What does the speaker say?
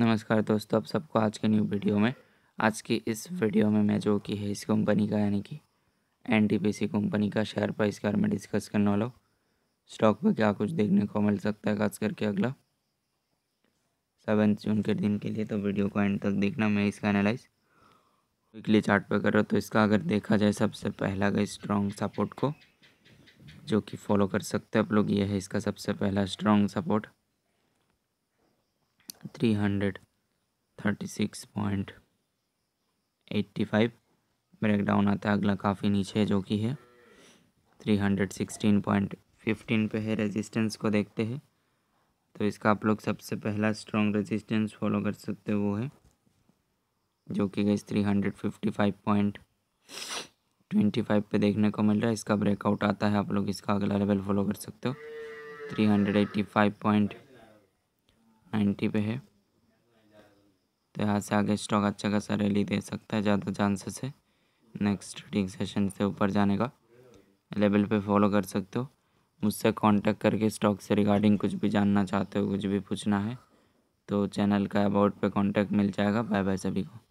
नमस्कार दोस्तों आप सबको आज के न्यू वीडियो में आज की इस वीडियो में मैं जो कि है इस कंपनी का यानी कि एन कंपनी का शेयर प्राइस के बारे में डिस्कस करने वाला हूँ स्टॉक पर क्या कुछ देखने को मिल सकता है खास करके अगला सेवन्थ जून के दिन के लिए तो वीडियो को एंड तक देखना मैं इसका एनालाइज वीकली चार्ट पर कर रहा हूँ तो इसका अगर देखा जाए सबसे पहला का स्ट्रॉन्ग सपोर्ट को जो कि फॉलो कर सकते हैं आप लोग ये है इसका सबसे पहला strong support three hundred thirty six point eighty five break down आता है अगला काफ़ी नीचे जो कि है three hundred sixteen point fifteen पे है रेजिस्टेंस को देखते हैं तो इसका आप लोग सबसे पहला स्ट्रॉन्ग रेजिस्टेंस फॉलो कर सकते हो वो है जो कि गई three hundred fifty five point twenty five पे देखने को मिल रहा है इसका ब्रेकआउट आता है आप लोग इसका अगला लेवल फॉलो कर सकते हो three hundred eighty five point ninety पे है तो यहाँ से आगे स्टॉक अच्छा खासा रैली दे सकता है ज़्यादा चांसेस है नेक्स्ट ट्रेडिंग सेशन से ऊपर जाने का लेवल पे फॉलो कर सकते हो मुझसे कांटेक्ट करके स्टॉक से रिगार्डिंग कुछ भी जानना चाहते हो कुछ भी पूछना है तो चैनल का अबाउट पे कांटेक्ट मिल जाएगा बाय बाय सभी को